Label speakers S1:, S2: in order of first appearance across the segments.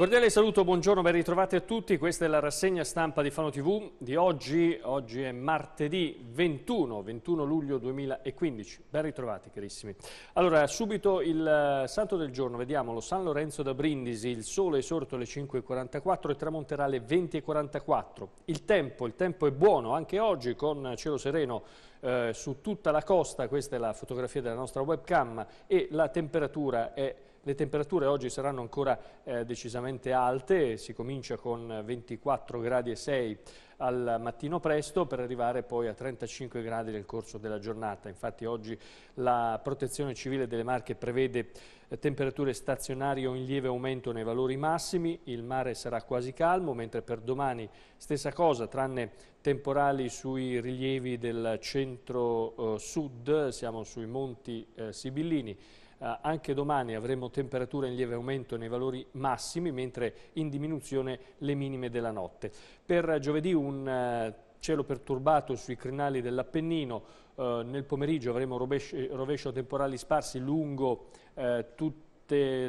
S1: cordiale saluto, buongiorno, ben ritrovati a tutti. Questa è la rassegna stampa di Fano TV di oggi. Oggi è martedì 21, 21 luglio 2015. Ben ritrovati, carissimi. Allora, subito il eh, santo del giorno, vediamolo. San Lorenzo da Brindisi, il sole è sorto alle 5.44 e tramonterà alle 20.44. Il tempo, il tempo è buono anche oggi con cielo sereno eh, su tutta la costa. Questa è la fotografia della nostra webcam e la temperatura è le temperature oggi saranno ancora eh, decisamente alte, si comincia con 24 gradi e 6 al mattino presto per arrivare poi a 35 gradi nel corso della giornata. Infatti oggi la protezione civile delle Marche prevede eh, temperature stazionarie o in lieve aumento nei valori massimi, il mare sarà quasi calmo, mentre per domani stessa cosa, tranne temporali sui rilievi del centro-sud, eh, siamo sui monti eh, Sibillini, eh, anche domani avremo temperature in lieve aumento nei valori massimi, mentre in diminuzione le minime della notte. Per giovedì un eh, cielo perturbato sui crinali dell'Appennino, eh, nel pomeriggio avremo rovesci, rovescio temporali sparsi lungo eh, tutto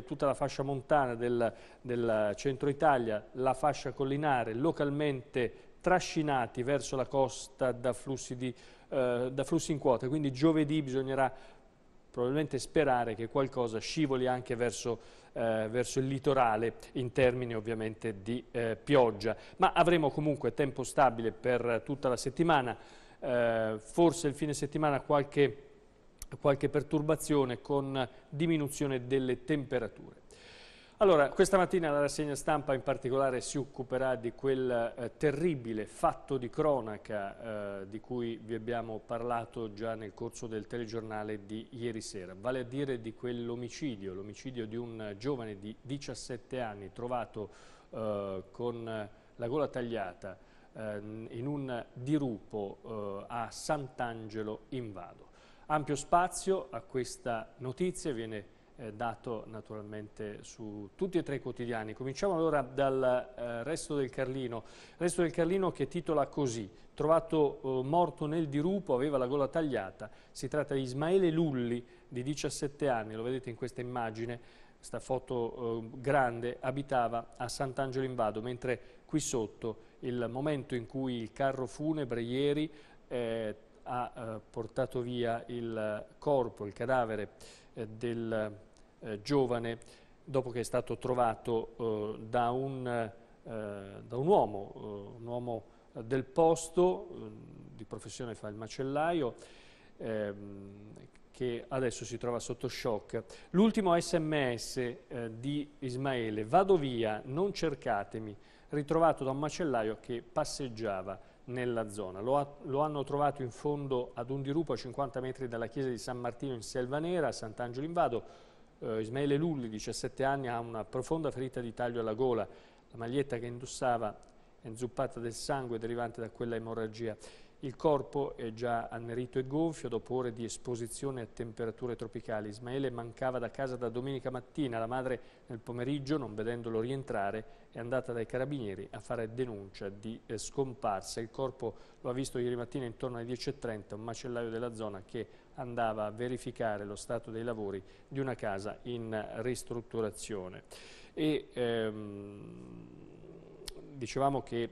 S1: tutta la fascia montana del, del, centro Italia, la fascia collinare, localmente trascinati verso la costa da flussi, di, eh, da flussi in quota, quindi giovedì bisognerà probabilmente sperare che qualcosa scivoli anche verso, eh, verso il litorale in termini ovviamente di eh, pioggia. Ma avremo comunque tempo stabile per tutta la settimana, eh, forse il fine settimana qualche, qualche perturbazione con diminuzione delle temperature. Allora, questa mattina la rassegna stampa in particolare si occuperà di quel eh, terribile fatto di cronaca eh, di cui vi abbiamo parlato già nel corso del telegiornale di ieri sera, vale a dire di quell'omicidio, l'omicidio di un giovane di 17 anni trovato eh, con la gola tagliata eh, in un dirupo eh, a Sant'Angelo in Vado. Ampio spazio a questa notizia viene eh, dato naturalmente su tutti e tre i quotidiani. Cominciamo allora dal eh, Resto del Carlino, Resto del Carlino che titola così, trovato eh, morto nel dirupo, aveva la gola tagliata, si tratta di Ismaele Lulli di 17 anni, lo vedete in questa immagine, questa foto eh, grande, abitava a Sant'Angelo in Vado, mentre qui sotto il momento in cui il carro funebre ieri eh, ha eh, portato via il corpo, il cadavere del eh, giovane dopo che è stato trovato eh, da un, eh, da, un, uomo, eh, un uomo del posto, di professione fa il macellaio, ehm, che adesso si trova sotto shock. L'ultimo sms eh, di Ismaele, vado via, non cercatemi, ritrovato da un macellaio che passeggiava nella zona. Lo, ha, lo hanno trovato in fondo ad un dirupo a 50 metri dalla chiesa di San Martino in Selva Nera, a Sant'Angelo in Vado, eh, Ismaele Lulli, 17 anni, ha una profonda ferita di taglio alla gola, la maglietta che indossava è inzuppata del sangue derivante da quella emorragia. Il corpo è già annerito e gonfio dopo ore di esposizione a temperature tropicali. Ismaele mancava da casa da domenica mattina. La madre nel pomeriggio, non vedendolo rientrare, è andata dai carabinieri a fare denuncia di eh, scomparsa. Il corpo lo ha visto ieri mattina intorno alle 10.30, un macellaio della zona che andava a verificare lo stato dei lavori di una casa in ristrutturazione. E, ehm, dicevamo che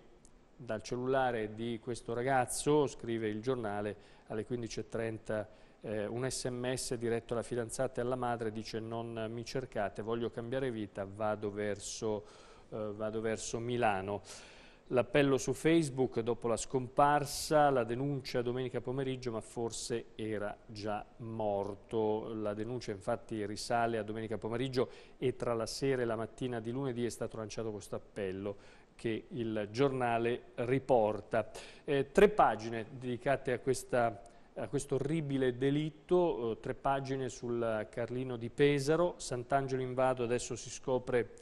S1: dal cellulare di questo ragazzo, scrive il giornale, alle 15.30 eh, un sms diretto alla fidanzata e alla madre dice non mi cercate, voglio cambiare vita, vado verso, eh, vado verso Milano. L'appello su Facebook dopo la scomparsa, la denuncia domenica pomeriggio ma forse era già morto. La denuncia infatti risale a domenica pomeriggio e tra la sera e la mattina di lunedì è stato lanciato questo appello che il giornale riporta. Eh, tre pagine dedicate a, questa, a questo orribile delitto, eh, tre pagine sul Carlino di Pesaro, Sant'Angelo Invado adesso si scopre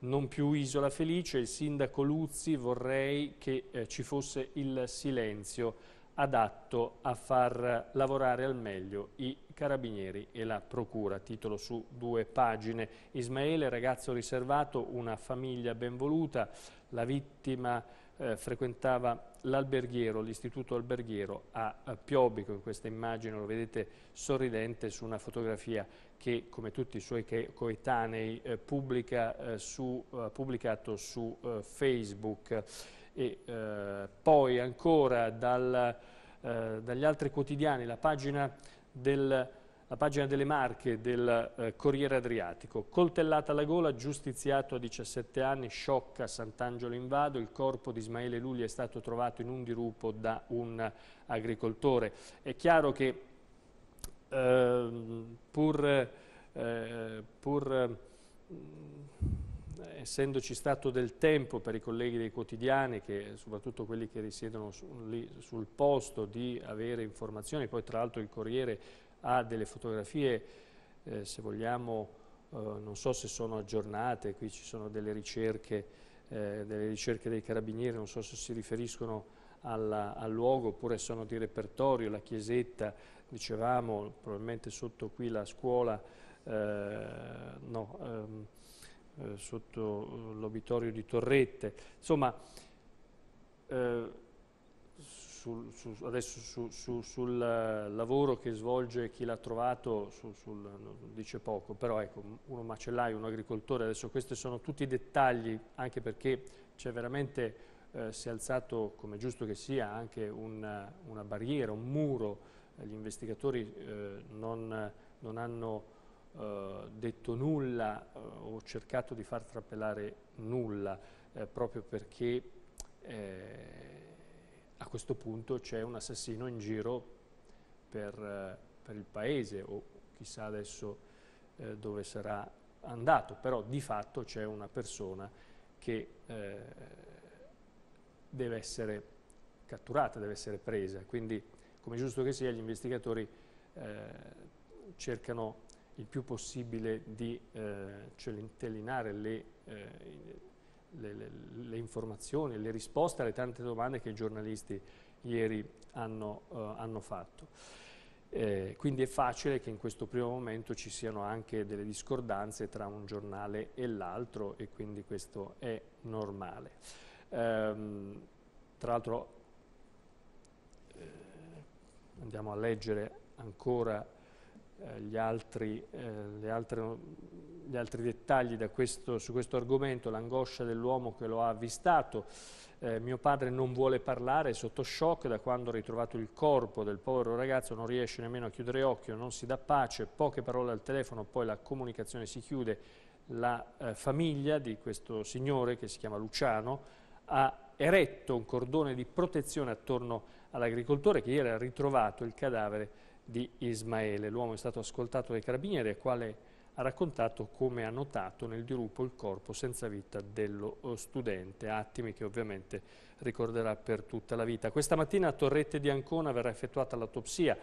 S1: non più Isola Felice, il sindaco Luzzi vorrei che eh, ci fosse il silenzio adatto a far lavorare al meglio i carabinieri e la procura, titolo su due pagine. Ismaele, ragazzo riservato, una famiglia benvoluta, la vittima eh, frequentava l'alberghiero, l'istituto alberghiero a, a Piobico, in questa immagine lo vedete sorridente su una fotografia che come tutti i suoi coetanei eh, pubblica, eh, su, pubblicato su eh, Facebook. E, eh, poi ancora dal, eh, dagli altri quotidiani la pagina del la pagina delle Marche del eh, Corriere Adriatico. Coltellata alla gola, giustiziato a 17 anni, sciocca Sant'Angelo Invado. Il corpo di Ismaele Lugli è stato trovato in un dirupo da un agricoltore. È chiaro che eh, pur, eh, pur mm, essendoci stato del tempo per i colleghi dei quotidiani, che, soprattutto quelli che risiedono su, lì sul posto, di avere informazioni, poi tra l'altro il Corriere ha delle fotografie, eh, se vogliamo, eh, non so se sono aggiornate, qui ci sono delle ricerche, eh, delle ricerche dei carabinieri, non so se si riferiscono alla, al luogo oppure sono di repertorio, la chiesetta, dicevamo, probabilmente sotto qui la scuola, eh, no, ehm, eh, sotto eh, l'obitorio di Torrette, insomma eh, sul, su, adesso su, sul eh, lavoro che svolge chi l'ha trovato sul, dice poco, però ecco, uno macellaio, un agricoltore, adesso questi sono tutti i dettagli, anche perché c'è veramente, eh, si è alzato, come giusto che sia, anche una, eh, una barriera, un muro, eh, gli investigatori eh, non, non, hanno detto nulla o cercato di far trappelare nulla, proprio perché... Eh, a questo punto c'è un assassino in giro per, eh, per il paese o chissà adesso eh, dove sarà andato, però di fatto c'è una persona che eh, deve essere catturata, deve essere presa, quindi come giusto che sia gli investigatori eh, cercano il più possibile di eh, celintellinare le, eh, le, le, le, informazioni, le risposte alle tante domande che i giornalisti ieri hanno, uh, hanno fatto. Eh, quindi è facile che in questo primo momento ci siano anche delle discordanze tra un giornale e l'altro e quindi questo è normale. Ehm, tra l'altro eh, andiamo a leggere ancora eh, gli altri, eh, altre, gli altri, dettagli questo, su questo argomento, l'angoscia dell'uomo che lo ha avvistato. Eh, mio padre non vuole parlare, è sotto shock da quando ha ritrovato il corpo del povero ragazzo, non riesce nemmeno a chiudere occhio, non si dà pace, poche parole al telefono, poi la comunicazione si chiude. La eh, famiglia di questo signore, che si chiama Luciano, ha eretto un cordone di protezione attorno all'agricoltore che ieri ha ritrovato il cadavere di Ismaele. L'uomo è stato ascoltato dai carabinieri, il quale ha raccontato come ha notato nel dirupo il corpo senza vita dello eh, studente, attimi che ovviamente ricorderà per tutta la vita. Questa mattina a Torrette di Ancona verrà effettuata l'autopsia.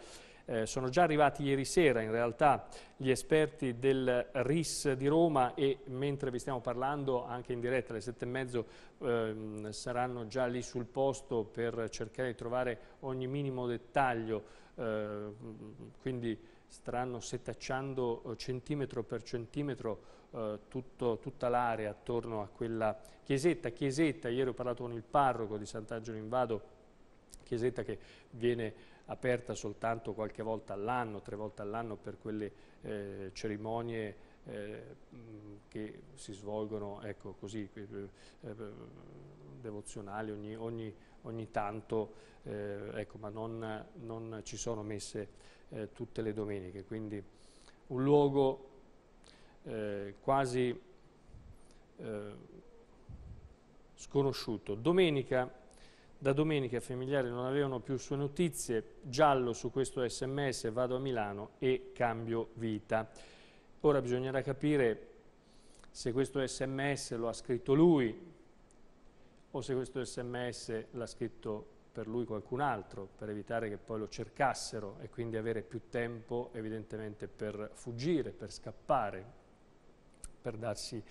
S1: Eh, sono già arrivati ieri sera in realtà gli esperti del RIS di Roma e mentre vi stiamo parlando anche in diretta alle sette e mezzo ehm, saranno già lì sul posto per cercare di trovare ogni minimo dettaglio eh, quindi staranno setacciando eh, centimetro per centimetro eh, tutto, tutta l'area attorno a quella chiesetta. Chiesetta, ieri ho parlato con il parroco di Sant'Angelo in Vado, chiesetta che viene aperta soltanto qualche volta all'anno, tre volte all'anno per quelle eh, cerimonie eh, che si svolgono ecco, così, eh, devozionali ogni, ogni ogni tanto, eh, ecco, ma non, non, ci sono messe eh, tutte le domeniche. Quindi un luogo eh, quasi eh, sconosciuto. Domenica, da domenica i familiari non avevano più sue notizie, giallo su questo sms, vado a Milano e cambio vita. Ora bisognerà capire se questo sms lo ha scritto lui, o se questo sms l'ha scritto per lui qualcun altro, per evitare che poi lo cercassero e quindi avere più tempo evidentemente per fuggire, per scappare, per darsi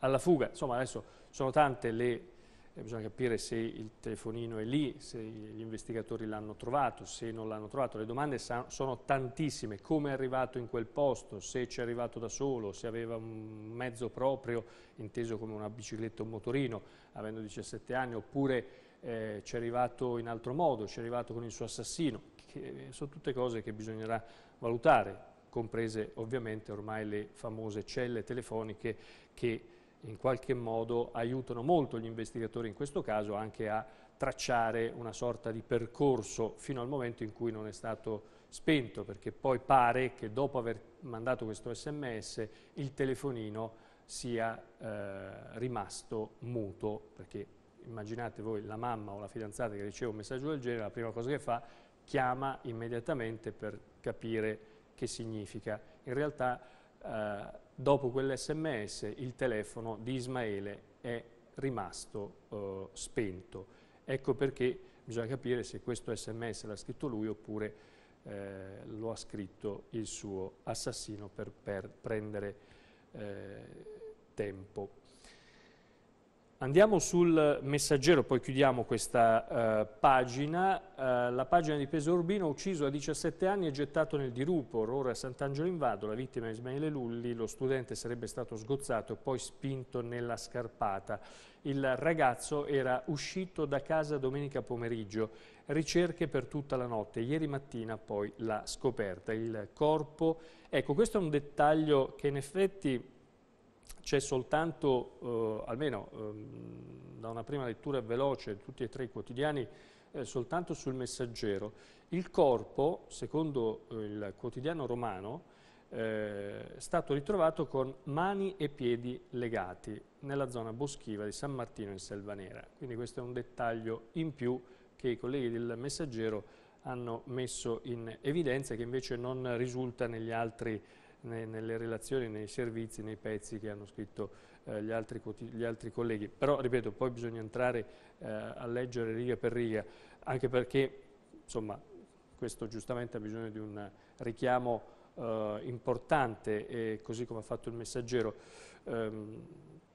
S1: alla fuga. Insomma adesso sono tante le eh, bisogna capire se il telefonino è lì, se gli investigatori l'hanno trovato, se non l'hanno trovato. Le domande sono tantissime, come è arrivato in quel posto, se ci è arrivato da solo, se aveva un mezzo proprio, inteso come una bicicletta o un motorino, avendo 17 anni, oppure eh, ci è arrivato in altro modo, ci è arrivato con il suo assassino. Che, eh, sono tutte cose che bisognerà valutare, comprese ovviamente ormai le famose celle telefoniche che in qualche modo aiutano molto gli investigatori in questo caso anche a tracciare una sorta di percorso fino al momento in cui non è stato spento, perché poi pare che dopo aver mandato questo sms il telefonino sia eh, rimasto muto, perché immaginate voi la mamma o la fidanzata che riceve un messaggio del genere, la prima cosa che fa chiama immediatamente per capire che significa. In realtà eh, dopo quell'SMS il telefono di Ismaele è rimasto eh, spento. Ecco perché bisogna capire se questo SMS l'ha scritto lui oppure eh, lo ha scritto il suo assassino per, per prendere eh, tempo. Andiamo sul messaggero, poi chiudiamo questa eh, pagina. Eh, la pagina di Peso Urbino, ucciso a 17 anni e gettato nel dirupo, orrore a Sant'Angelo in Vado, la vittima è Ismaele Lulli, lo studente sarebbe stato sgozzato e poi spinto nella scarpata. Il ragazzo era uscito da casa domenica pomeriggio, ricerche per tutta la notte, ieri mattina poi la scoperta, il corpo. Ecco, questo è un dettaglio che in effetti c'è soltanto, eh, almeno ehm, da una prima lettura veloce, tutti e tre i quotidiani, eh, soltanto sul messaggero. Il corpo, secondo eh, il quotidiano romano, eh, è stato ritrovato con mani e piedi legati nella zona boschiva di San Martino in Selva Nera. Quindi questo è un dettaglio in più che i colleghi del messaggero hanno messo in evidenza che invece non risulta negli altri nelle relazioni, nei servizi, nei pezzi che hanno scritto eh, gli, altri, gli, altri, colleghi. Però, ripeto, poi bisogna entrare eh, a leggere riga per riga, anche perché, insomma, questo giustamente ha bisogno di un richiamo eh, importante, così come ha fatto il messaggero. Ehm,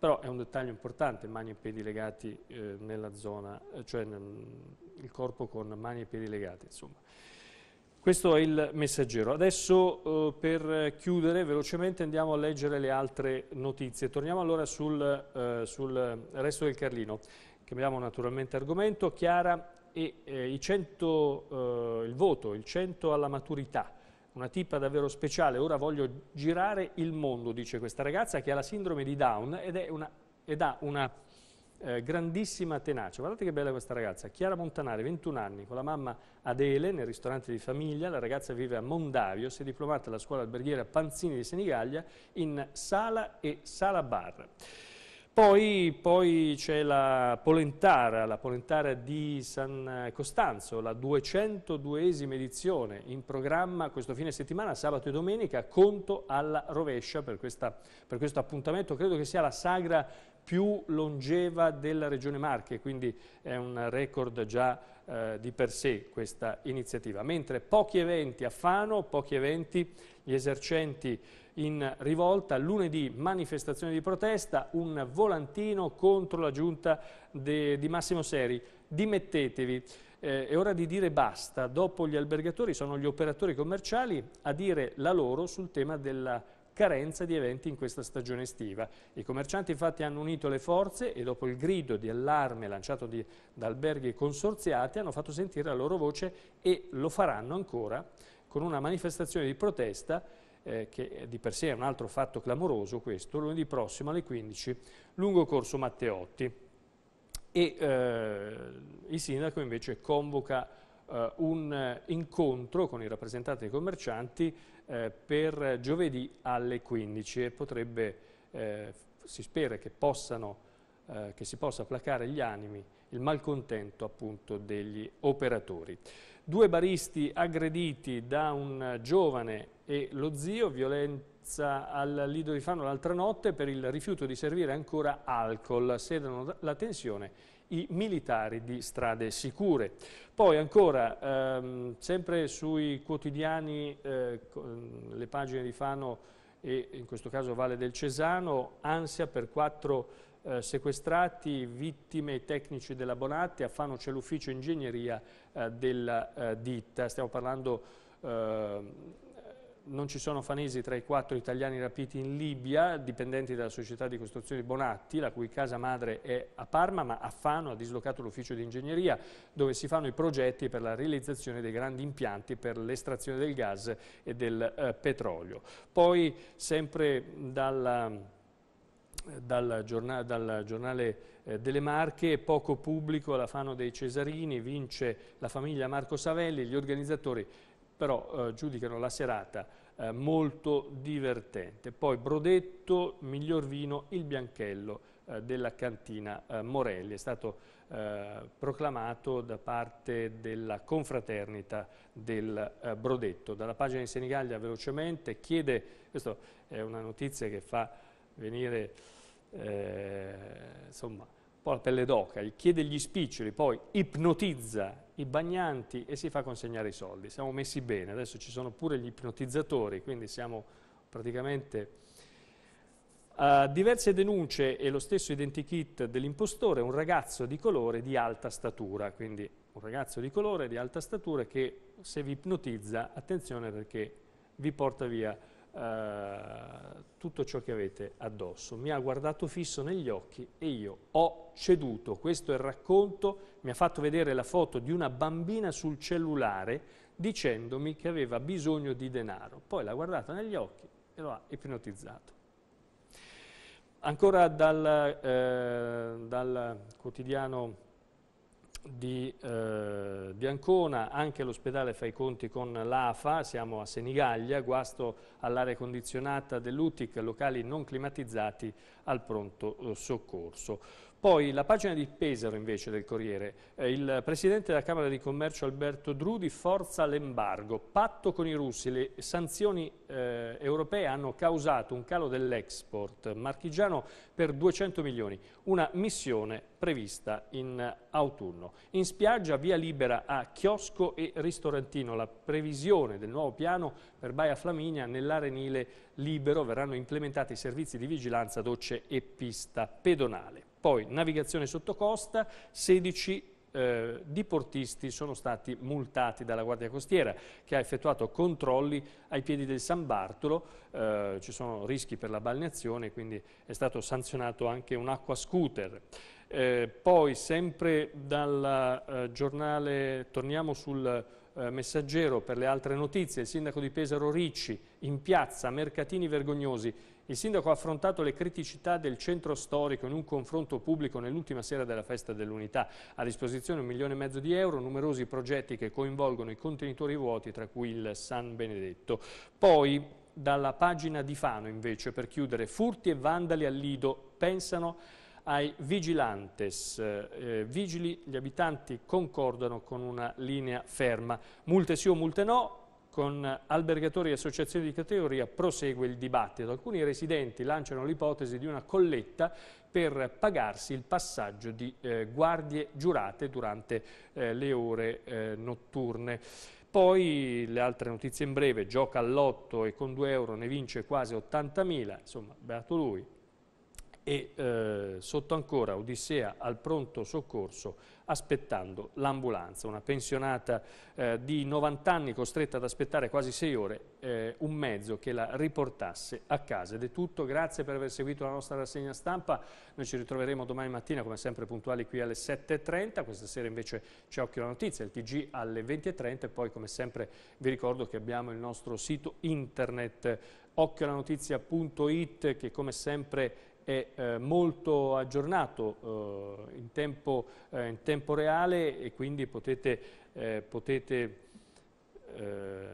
S1: però è un dettaglio importante, mani e piedi legati eh, nella zona, eh, cioè il corpo con mani e piedi legati, insomma. Questo è il messaggero. Adesso eh, per chiudere velocemente andiamo a leggere le altre notizie. Torniamo allora sul, eh, sul resto del Carlino. Cambiamo naturalmente argomento. Chiara e eh, il, 100, eh, il voto, il 100 alla maturità. Una tipa davvero speciale. Ora voglio girare il mondo, dice questa ragazza che ha la sindrome di Down ed, una, ed ha una eh, grandissima tenacia. Guardate che bella questa ragazza, Chiara Montanari, 21 anni, con la mamma Adele nel ristorante di famiglia, la ragazza vive a Mondavio, si è diplomata alla scuola alberghiera Panzini di Senigallia in sala e sala bar. Poi, poi c'è la Polentara, la Polentara di San Costanzo, la 202esima edizione in programma questo fine settimana, sabato e domenica, conto alla rovescia per, questa, per questo appuntamento. Credo che sia la sagra più longeva della Regione Marche, quindi è un record già eh, di per sé questa iniziativa. Mentre pochi eventi a Fano, pochi eventi, gli esercenti in rivolta, lunedì manifestazione di protesta, un volantino contro la giunta de, di Massimo Seri, dimettetevi. Eh, è ora di dire basta, dopo gli albergatori sono gli operatori commerciali a dire la loro sul tema della carenza di eventi in questa stagione estiva. I commercianti infatti hanno unito le forze e dopo il grido di allarme lanciato di, da alberghi consorziati hanno fatto sentire la loro voce e lo faranno ancora con una manifestazione di protesta eh, che di per sé è un altro fatto clamoroso questo, lunedì prossimo alle 15 lungo corso Matteotti. E eh, il sindaco invece convoca eh, un eh, incontro con i rappresentanti dei commercianti eh, per giovedì alle 15 e potrebbe, eh, si spera che, possano, eh, che si possa placare gli animi, il malcontento appunto degli operatori. Due baristi aggrediti da un giovane e lo zio, violenza al Lido di Fano l'altra notte per il rifiuto di servire ancora alcol, sedano la tensione i militari di strade sicure. Poi ancora, ehm, sempre sui quotidiani, eh, mm, le pagine di Fano e in questo caso Valle del Cesano, ansia per quattro eh, sequestrati, vittime e tecnici della Bonatti, a Fano c'è l'ufficio ingegneria eh, della eh, ditta, stiamo parlando ehm, non ci sono fanesi tra i quattro italiani rapiti in Libia, dipendenti dalla società di costruzione Bonatti, la cui casa madre è a Parma, ma a Fano ha dislocato l'ufficio di ingegneria, dove si fanno i progetti per la realizzazione dei grandi impianti per l'estrazione del gas e del eh, petrolio. Poi, sempre dalla... Dal giornale, dal eh, giornale, delle Marche, poco pubblico, la Fano dei Cesarini, vince la famiglia Marco Savelli, gli organizzatori però eh, giudicano la serata eh, molto divertente. Poi Brodetto, miglior vino, il bianchello eh, della cantina eh, Morelli, è stato eh, proclamato da parte della confraternita del eh, Brodetto. Dalla pagina di Senigallia velocemente chiede, questa è una notizia che fa venire, insomma, poi la pelle d'oca, chiede gli spiccioli, poi ipnotizza i bagnanti e si fa consegnare i soldi. Siamo messi bene, adesso ci sono pure gli ipnotizzatori, quindi siamo praticamente... Uh, diverse denunce e lo stesso identikit dell'impostore, un ragazzo di colore di alta statura, quindi un ragazzo di colore di alta statura che se vi ipnotizza, attenzione perché vi porta via uh, tutto ciò che avete addosso. Mi ha guardato fisso negli occhi e io ho ceduto. Questo è il racconto, mi ha fatto vedere la foto di una bambina sul cellulare dicendomi che aveva bisogno di denaro. Poi l'ha guardata negli occhi e lo ha ipnotizzato. Ancora dal, eh, dal quotidiano di, eh, di, Ancona, anche l'ospedale fa i conti con l'AFA, siamo a Senigallia, guasto all'aria condizionata dell'UTIC, locali non climatizzati al pronto eh, soccorso. Poi la pagina di Pesaro invece del Corriere, eh, il Presidente della Camera di Commercio Alberto Drudi forza l'embargo, patto con i russi, le sanzioni eh, europee hanno causato un calo dell'export marchigiano per 200 milioni, una missione prevista in autunno. In spiaggia via libera a chiosco e ristorantino, la previsione del nuovo piano per Baia Flaminia nell'arenile libero verranno implementati i servizi di vigilanza, docce e pista pedonale. Poi navigazione sotto 16 eh, diportisti sono stati multati dalla Guardia Costiera che ha effettuato controlli ai piedi del San Bartolo, eh, ci sono rischi per la balneazione quindi è stato sanzionato anche un acquascooter. Eh, poi sempre dal eh, giornale, torniamo sul eh, messaggero per le altre notizie, il sindaco di Pesaro Ricci in piazza, mercatini vergognosi, il sindaco ha affrontato le criticità del centro storico in un confronto pubblico nell'ultima sera della Festa dell'Unità. A disposizione un milione e mezzo di euro, numerosi progetti che coinvolgono i contenitori vuoti, tra cui il San Benedetto. Poi, dalla pagina di Fano invece, per chiudere, furti e vandali al Lido pensano ai vigilantes. Eh, vigili, gli abitanti concordano con una linea ferma. Multe sì o multe no, con albergatori e associazioni di categoria prosegue il dibattito. Alcuni residenti lanciano l'ipotesi di una colletta per pagarsi il passaggio di eh, guardie giurate durante eh, le ore eh, notturne. Poi le altre notizie in breve, gioca all'otto e con 2 euro ne vince quasi 80.000, insomma beato lui, e eh, sotto ancora Odissea al pronto soccorso aspettando l'ambulanza, una pensionata eh, di 90 anni costretta ad aspettare quasi 6 ore eh, un mezzo che la riportasse a casa. Ed è tutto, grazie per aver seguito la nostra rassegna stampa, noi ci ritroveremo domani mattina come sempre puntuali qui alle 7.30, questa sera invece c'è Occhio la Notizia, il TG alle 20.30 e poi come sempre vi ricordo che abbiamo il nostro sito internet occhiolanotizia.it che come sempre è eh, molto aggiornato eh, in, tempo, eh, in, tempo, reale e quindi potete, eh, potete eh,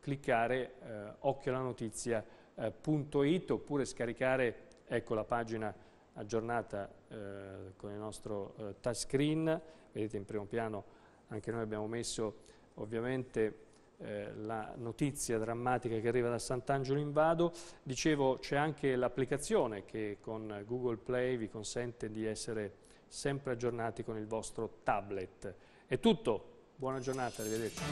S1: cliccare eh, occhiolanotizia.it oppure scaricare ecco, la pagina aggiornata con il nostro touchscreen, vedete in primo piano anche noi abbiamo messo ovviamente eh, la notizia drammatica che arriva da Sant'Angelo in Vado, dicevo c'è anche l'applicazione che con Google Play vi consente di essere sempre aggiornati con il vostro tablet. È tutto, buona giornata, arrivederci.